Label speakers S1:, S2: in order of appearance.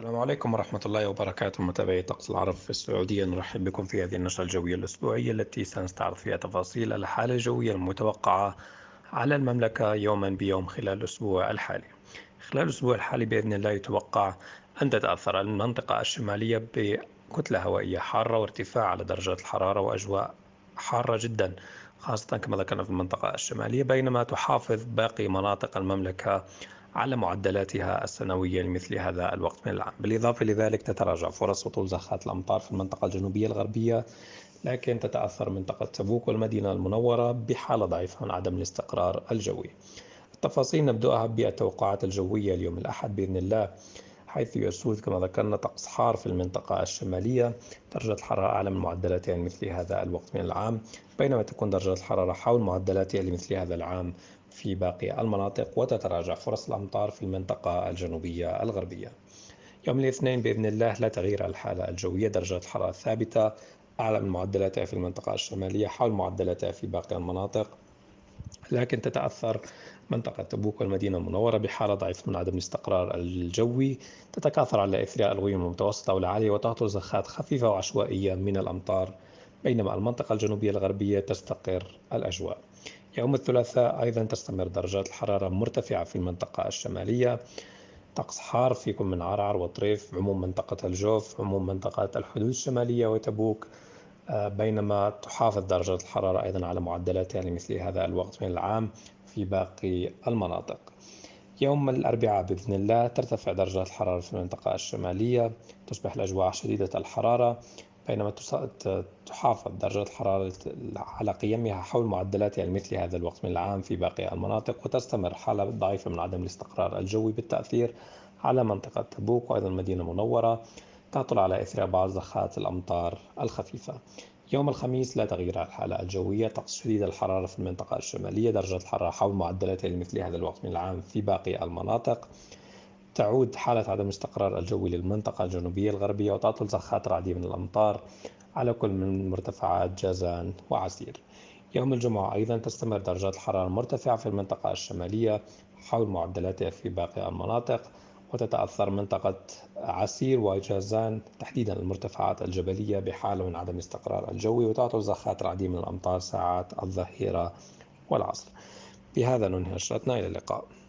S1: السلام عليكم ورحمة الله وبركاته متابعي طقس العرب في السعودية نرحب بكم في هذه النشرة الجوية الأسبوعية التي سنستعرض فيها تفاصيل الحالة الجوية المتوقعة على المملكة يوما بيوم خلال الأسبوع الحالي خلال الأسبوع الحالي بإذن الله يتوقع أن تتأثر المنطقة الشمالية بكتلة هوائية حارة وارتفاع على درجات الحرارة وأجواء حارة جدا خاصة كما ذكرنا في المنطقة الشمالية بينما تحافظ باقي مناطق المملكة على معدلاتها السنوية لمثل هذا الوقت من العام بالإضافة لذلك تتراجع فرص هطول زخات الأمطار في المنطقة الجنوبية الغربية لكن تتأثر منطقة تبوك والمدينة المنورة بحالة ضعيفة عن عدم الاستقرار الجوي التفاصيل نبدأها بالتوقعات الجوية اليوم الأحد بإذن الله حيث يسود كما ذكرنا طقس حار في المنطقة الشمالية درجة الحرارة أعلى من معدلاتها لمثل هذا الوقت من العام بينما تكون درجة الحرارة حول معدلاتها لمثل هذا العام في باقي المناطق وتتراجع فرص الأمطار في المنطقة الجنوبية الغربية يوم الاثنين بإذن الله لا تغيير الحالة الجوية درجة الحرارة ثابتة أعلى من معدلاتها في المنطقة الشمالية حول معدلاتها في باقي المناطق لكن تتأثر منطقة تبوك والمدينة المنورة بحالة ضعيفة من عدم الاستقرار الجوي تتكاثر على إثراء الغيوم المتوسطة والعالية وتهطل زخات خفيفة وعشوائية من الأمطار بينما المنطقة الجنوبية الغربية تستقر الأجواء يوم الثلاثاء أيضا تستمر درجات الحرارة مرتفعة في المنطقة الشمالية طقس حار فيكم من عرعر وطريف عموم منطقة الجوف عموم منطقة الحدود الشمالية وتبوك آه، بينما تحافظ درجات الحرارة أيضا على معدلاتها لمثل هذا الوقت من العام في باقي المناطق يوم الأربعاء بإذن الله ترتفع درجات الحرارة في المنطقة الشمالية تصبح الأجواء شديدة الحرارة بينما تحافظ درجات الحرارة على قيمها حول معدلاتها المثلي يعني هذا الوقت من العام في باقي المناطق وتستمر حالة ضعيفة من عدم الاستقرار الجوي بالتأثير على منطقة تبوك وأيضا المدينة المنورة تعطل على إثر بعض زخات الأمطار الخفيفة يوم الخميس لا تغيير على الحالة الجوية طقس شديد الحرارة في المنطقة الشمالية درجة الحرارة حول معدلاتها المثلي هذا الوقت من العام في باقي المناطق تعود حالة عدم استقرار الجوي للمنطقة الجنوبية الغربية وتعطل زخات رعدية من الأمطار على كل من مرتفعات جازان وعسير يوم الجمعة أيضا تستمر درجات الحرارة المرتفعة في المنطقة الشمالية حول معدلاتها في باقي المناطق وتتأثر منطقة عسير وجازان تحديدا المرتفعات الجبلية بحالة من عدم استقرار الجوي وتعطل زخات رعدية من الأمطار ساعات الظهيرة والعصر بهذا ننهي نشرتنا إلى اللقاء